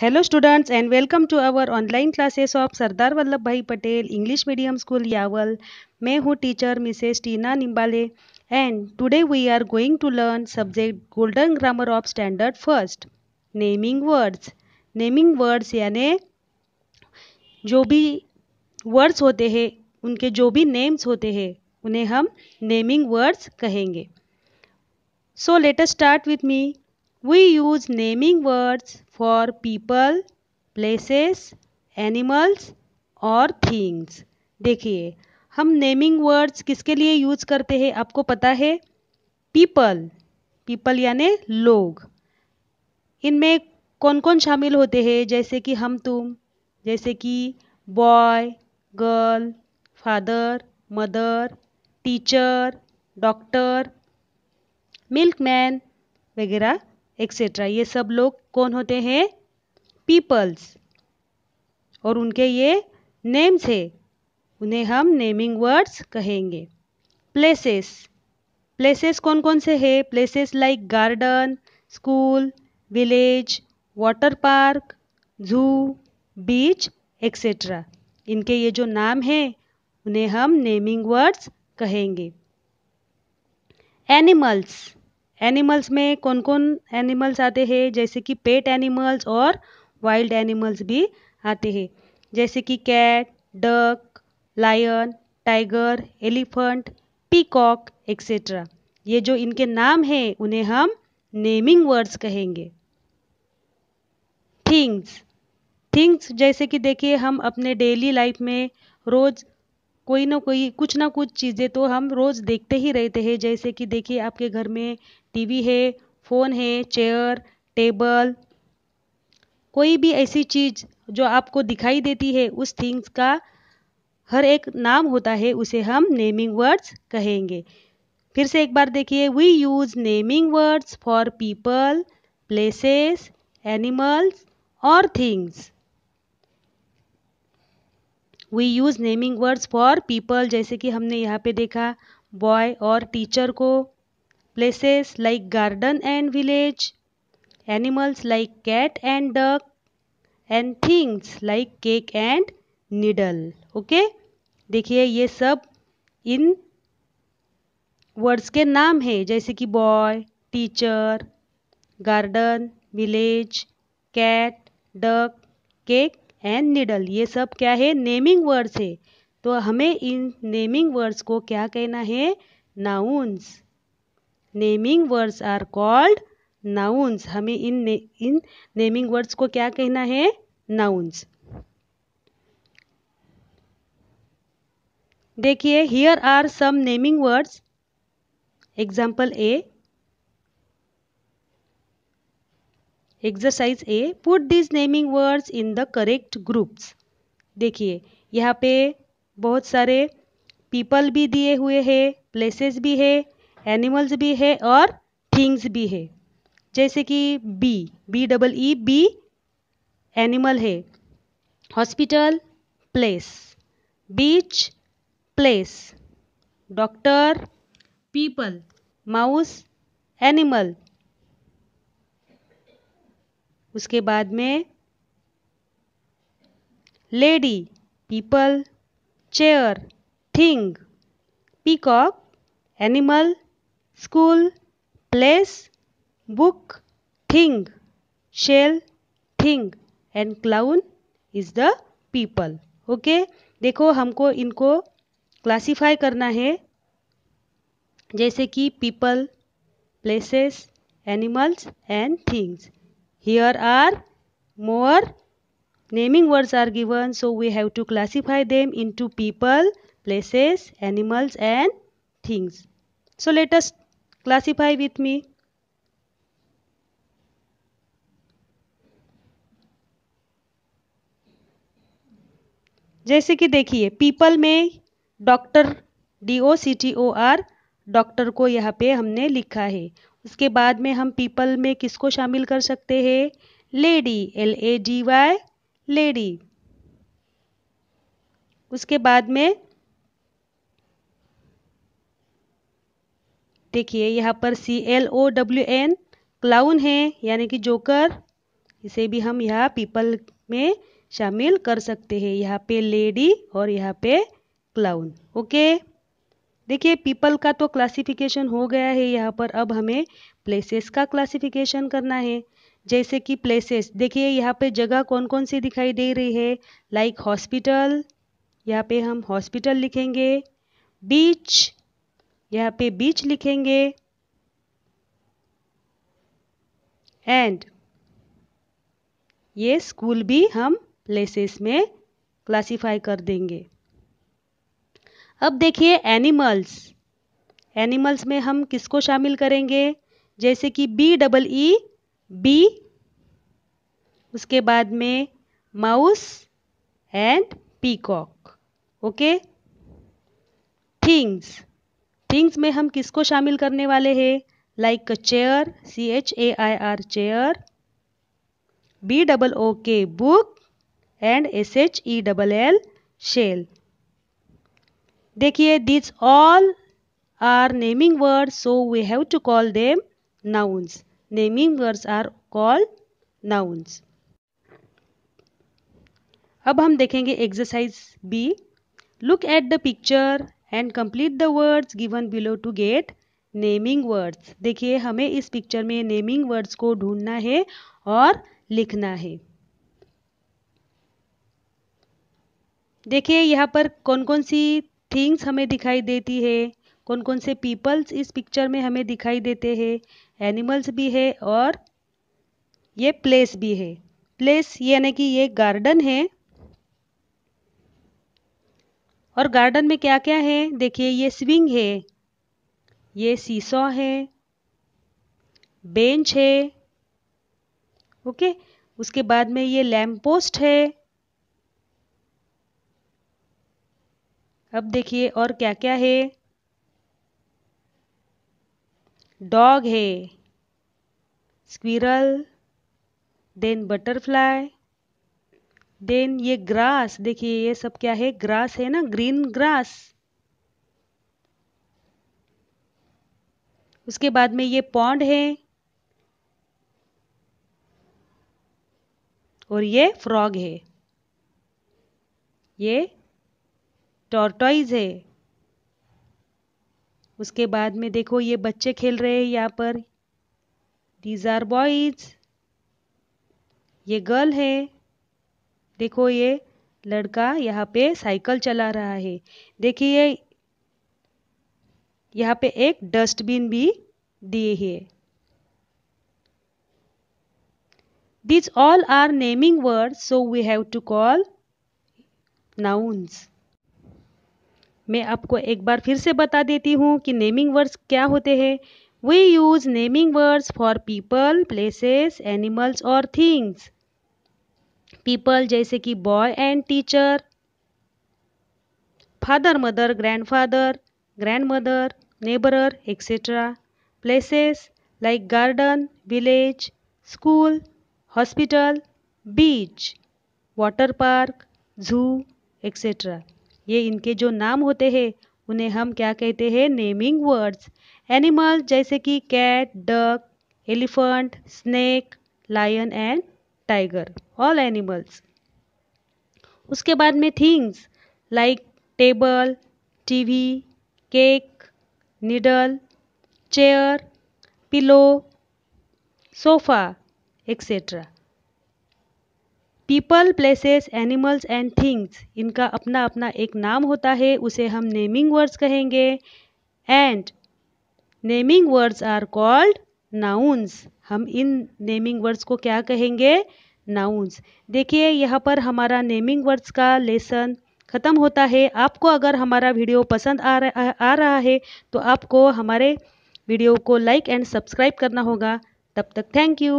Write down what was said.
Hello students and welcome to our online classes of Sardar Vallabh Bhai Patel English medium school Yawal मैं हूँ teacher Mrs Tina Nimbale and today we are going to learn subject golden grammar of standard first naming words naming words यानि जो भी words होते हैं उनके जो भी नेम्स होते हैं उन्हें हम नेमिंग वर्ड्स कहेंगे so let's start with me we use naming words for people, places, animals और things देखिए हम नेमिंग वर्ड्स किसके लिए यूज करते हैं आपको पता है पीपल पीपल यानि लोग इनमें कौन कौन शामिल होते हैं जैसे कि हम तुम जैसे कि boy girl father mother teacher doctor milkman वगैरह एक्सेट्रा ये सब लोग कौन होते हैं पीपल्स और उनके ये नेम्स है उन्हें हम नेमिंग वर्ड्स कहेंगे प्लेसेस प्लेसेस कौन कौन से है places like garden school village water park zoo beach etcetera इनके ये जो नाम हैं उन्हें हम नेमिंग वर्ड्स कहेंगे एनिमल्स एनिमल्स में कौन कौन एनिमल्स आते हैं जैसे कि पेट एनिमल्स और वाइल्ड एनिमल्स भी आते हैं जैसे कि cat duck lion tiger elephant peacock etcetera ये जो इनके नाम हैं उन्हें हम नेमिंग वर्ड्स कहेंगे थिंग्स थिंग्स जैसे कि देखिए हम अपने डेली लाइफ में रोज़ कोई ना कोई कुछ ना कुछ चीज़ें तो हम रोज़ देखते ही रहते हैं जैसे कि देखिए आपके घर में टीवी है फ़ोन है चेयर टेबल कोई भी ऐसी चीज़ जो आपको दिखाई देती है उस थिंग्स का हर एक नाम होता है उसे हम नेमिंग वर्ड्स कहेंगे फिर से एक बार देखिए we use naming words for people places animals और things we use naming words for people जैसे कि हमने यहाँ पे देखा बॉय और टीचर को places like garden and village animals like cat and duck and things like cake and needle okay देखिए ये सब इन वर्ड्स के नाम है जैसे कि boy teacher garden village cat duck cake and needle ये सब क्या है नेमिंग वर्ड्स है तो हमें इन नेमिंग वर्ड्स को क्या कहना है nouns naming words are called nouns हमें इन ने, इन नेमिंग वर्ड्स को क्या कहना है नाउन्स देखिए here are some naming words example A exercise A put this naming words in the correct groups देखिए यहाँ पे बहुत सारे पीपल भी दिए हुए हैं प्लेसेस भी है एनिमल्स भी है और थिंग्स भी है जैसे कि bee B double E bee animal है hospital place beach place doctor people mouse animal उसके बाद में lady people chair thing peacock animal school place book thing shell thing and clown is the people okay देखो हमको इनको classify करना है जैसे कि people places animals and things Here are more naming words are given. So we have to classify them into people, places, animals and things. So let us classify with me. जैसे कि देखिए people में doctor D O C T O R doctor को यहाँ पे हमने लिखा है इसके बाद में हम पीपल में किसको शामिल कर सकते हैं lady L A D Y lady उसके बाद में देखिए यहाँ पर C L O W N clown है यानी कि जोकर इसे भी हम यहाँ पीपल में शामिल कर सकते हैं यहाँ पे लेडी और यहाँ पे क्लाउन ओके देखिए पीपल का तो क्लासिफिकेशन हो गया है यहाँ पर अब हमें प्लेसेस का क्लासिफिकेशन करना है जैसे कि प्लेसेस देखिए यहाँ पे जगह कौन कौन सी दिखाई दे रही है लाइक हॉस्पिटल यहाँ पे हम हॉस्पिटल लिखेंगे बीच यहाँ पे बीच लिखेंगे एंड ये स्कूल भी हम प्लेसेस में क्लासिफाई कर देंगे अब देखिए एनिमल्स एनिमल्स में हम किसको शामिल करेंगे जैसे कि बी डबल ई बी उसके बाद में mouse and peacock okay things things में हम किसको शामिल करने वाले हैं like chair C H A I R chair B double O K book and S H E double L shell देखिए this all are naming words so we have to call them nouns naming words are call nouns अब हम देखेंगे exercise B look at the picture and complete the words given below to get naming words देखिए हमें इस picture में naming words को ढूंढना है और लिखना है देखिए यहाँ पर कौन कौन सी थिंग्स हमें दिखाई देती है कौन कौन से पीपल्स इस पिक्चर में हमें दिखाई देते हैं एनिमल्स भी है और ये प्लेस भी है प्लेस यानी कि ये गार्डन है और गार्डन में क्या क्या है देखिए ये स्विंग है ये सीसॉ है बेंच है ओके उसके बाद में ये लैम्प पोस्ट है अब देखिए और क्या क्या है डॉग है स्क्विरल देन बटरफ्लाई देन ये ग्रास देखिए ये सब क्या है ग्रास है ना ग्रीन ग्रास उसके बाद में ये पॉन्ड है और ये फ्रॉग है ये टॉर्टॉइज है उसके बाद में देखो ये बच्चे खेल रहे हैं यहाँ पर दीज आर बॉयज ये गर्ल है देखो ये लड़का यहाँ पे साइकिल चला रहा है देखिए यहाँ पे एक डस्टबिन भी दिए है these all are naming word so we have to call nouns मैं आपको एक बार फिर से बता देती हूँ कि नेमिंग वर्ड्स क्या होते हैं we use naming words for people places animals और थिंग्स पीपल जैसे कि boy and teacher father mother grandfather grandmother neighbour etcetera places like garden village school hospital beach water park zoo etcetera ये इनके जो नाम होते हैं उन्हें हम क्या कहते हैं नेमिंग वर्ड्स एनिमल जैसे कि cat duck elephant snake lion and tiger all animals उसके बाद में things like table TV cake needle chair pillow sofa etcetera people places animals and things इनका अपना अपना एक नाम होता है उसे हम नेमिंग वर्ड्स कहेंगे and naming words are called nouns हम इन नेमिंग वर्ड्स को क्या कहेंगे नाउन्स देखिए यहाँ पर हमारा नेमिंग वर्ड्स का लेसन ख़त्म होता है आपको अगर हमारा वीडियो पसंद आ रहा आ रहा है तो आपको हमारे वीडियो को लाइक एंड सब्सक्राइब करना होगा तब तक थैंक यू